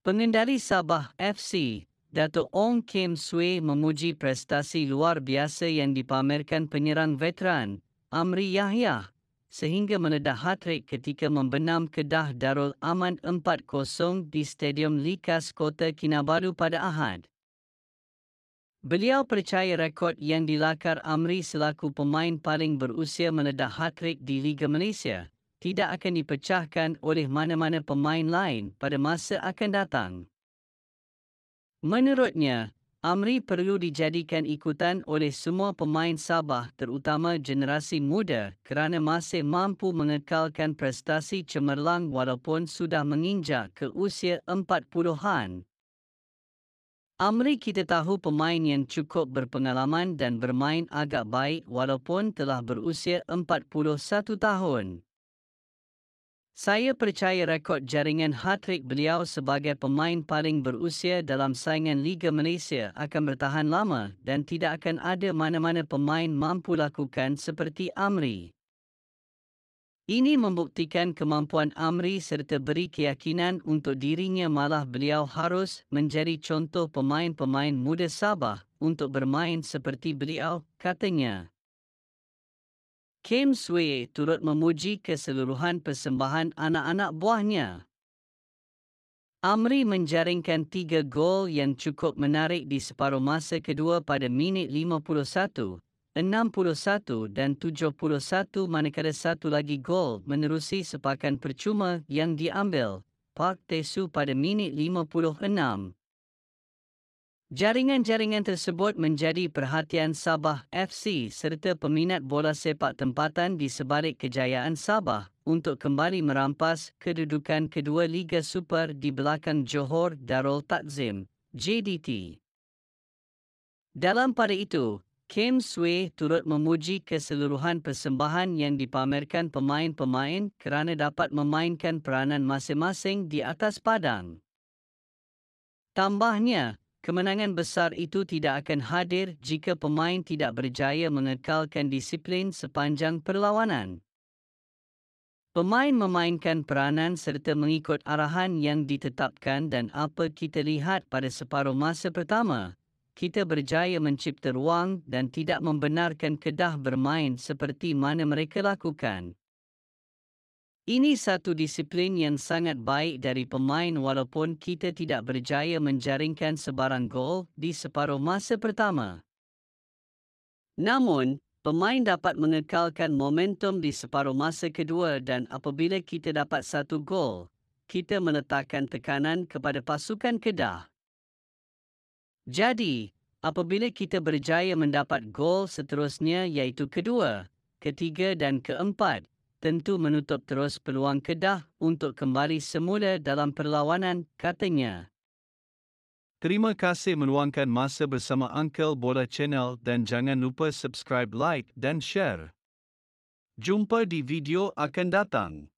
Pengendali Sabah FC, Datuk Ong Kim Sui memuji prestasi luar biasa yang dipamerkan penyerang veteran, Amri Yahya, sehingga menedah hat-trick ketika membenam Kedah Darul Aman 4-0 di Stadium Likas Kota Kinabalu pada Ahad. Beliau percaya rekod yang dilakar Amri selaku pemain paling berusia menedah hat-trick di Liga Malaysia tidak akan dipecahkan oleh mana-mana pemain lain pada masa akan datang. Menurutnya, Amri perlu dijadikan ikutan oleh semua pemain Sabah terutama generasi muda kerana masih mampu mengekalkan prestasi cemerlang walaupun sudah menginjak ke usia empat puluhan. Amri kita tahu pemain yang cukup berpengalaman dan bermain agak baik walaupun telah berusia 41 tahun. Saya percaya rekod jaringan hat-trick beliau sebagai pemain paling berusia dalam saingan Liga Malaysia akan bertahan lama dan tidak akan ada mana-mana pemain mampu lakukan seperti Amri. Ini membuktikan kemampuan Amri serta beri keyakinan untuk dirinya malah beliau harus menjadi contoh pemain-pemain muda Sabah untuk bermain seperti beliau, katanya. Kim Sui turut memuji keseluruhan persembahan anak-anak buahnya. Amri menjaringkan tiga gol yang cukup menarik di separuh masa kedua pada minit 51 61 dan 71 manakala satu lagi gol menerusi sepakan percuma yang diambil Park Tae-soo pada minit 56. Jaringan-jaringan tersebut menjadi perhatian Sabah FC serta peminat bola sepak tempatan di sebalik kejayaan Sabah untuk kembali merampas kedudukan kedua Liga Super di belakang Johor Darul Takzim, JDT. Dalam pada itu, Kim Sui turut memuji keseluruhan persembahan yang dipamerkan pemain-pemain kerana dapat memainkan peranan masing-masing di atas padang. Tambahnya, kemenangan besar itu tidak akan hadir jika pemain tidak berjaya mengekalkan disiplin sepanjang perlawanan. Pemain memainkan peranan serta mengikut arahan yang ditetapkan dan apa kita lihat pada separuh masa pertama kita berjaya mencipta ruang dan tidak membenarkan kedah bermain seperti mana mereka lakukan. Ini satu disiplin yang sangat baik dari pemain walaupun kita tidak berjaya menjaringkan sebarang gol di separuh masa pertama. Namun, pemain dapat mengekalkan momentum di separuh masa kedua dan apabila kita dapat satu gol, kita meletakkan tekanan kepada pasukan Kedah. Jadi, apabila kita berjaya mendapat gol seterusnya iaitu kedua, ketiga dan keempat, tentu menutup terus peluang Kedah untuk kembali semula dalam perlawanan, katanya. Terima kasih meluangkan masa bersama Uncle Bola Channel dan jangan lupa subscribe, like dan share. Jumpa di video akan datang.